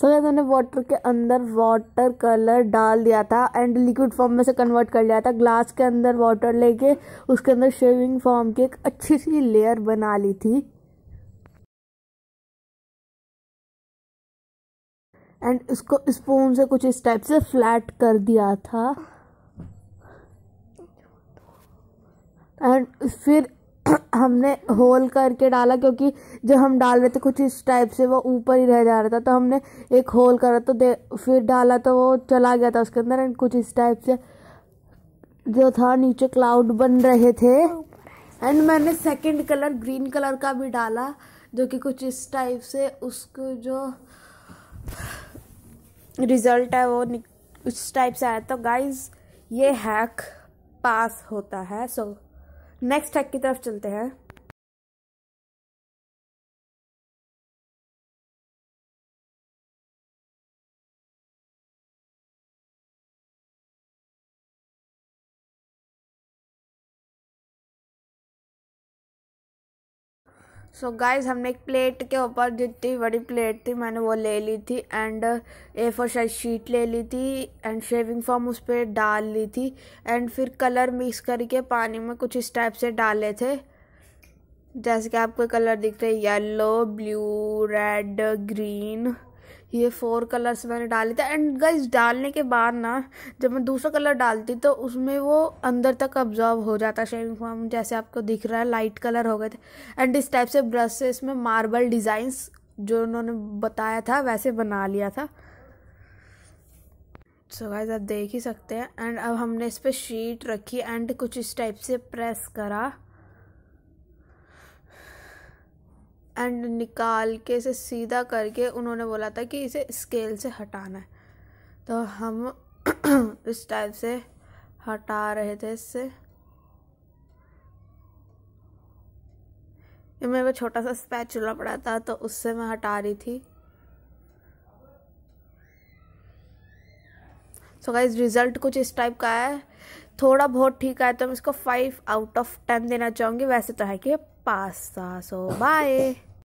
सो so, मैंने water के अंदर वाटर कलर डाल दिया था एंड लिक्विड फॉर्म में से कन्वर्ट कर लिया था ग्लास के अंदर वाटर लेके उसके अंदर शेविंग फॉर्म की एक अच्छी सी लेयर बना ली थी एंड इसको स्पून से कुछ इस टाइप से फ्लैट कर दिया था एंड फिर हमने होल करके डाला क्योंकि जब हम डाल रहे थे कुछ इस टाइप से वो ऊपर ही रह जा रहा था तो हमने एक होल करा तो दे फिर डाला तो वो चला गया था उसके अंदर एंड कुछ इस टाइप से जो था नीचे क्लाउड बन रहे थे एंड मैंने सेकंड कलर ग्रीन कलर का भी डाला जो कि कुछ इस टाइप से उसको जो रिजल्ट है वो उस टाइप से आया तो गाइज ये हैक पास होता है सो so, नेक्स्ट टैग की तरफ चलते हैं सो so गाइज हमने एक प्लेट के ऊपर जितनी बड़ी प्लेट थी मैंने वो ले ली थी and A four size sheet ले ली थी एंड शेविंग फॉर्म उस पर डाल ली थी एंड फिर कलर मिक्स करके पानी में कुछ इस टाइप से डाले थे जैसे कि आपको कलर दिख रहे येलो ब्लू रेड ग्रीन ये फोर कलर्स मैंने डाले थे एंड गाइस डालने के बाद ना जब मैं दूसरा कलर डालती तो उसमें वो अंदर तक अब्जॉर्ब हो जाता शेविंग फॉर्म जैसे आपको दिख रहा है लाइट कलर हो गए थे एंड इस टाइप से ब्रश से इसमें मार्बल डिज़ाइंस जो उन्होंने बताया था वैसे बना लिया था सो गाइस आप देख ही सकते हैं एंड अब हमने इस पर शीट रखी एंड कुछ इस टाइप से प्रेस करा एंड निकाल के इसे सीधा करके उन्होंने बोला था कि इसे स्केल से हटाना है तो हम इस टाइप से हटा रहे थे इससे मेरे को छोटा सा स्पैचुला पड़ा था तो उससे मैं हटा रही थी सो गाइज रिजल्ट कुछ इस टाइप का है थोड़ा बहुत ठीक आया तो मैं इसको फाइव आउट ऑफ टेन देना चाहूँगी वैसे तो है कि pasta. So, bye!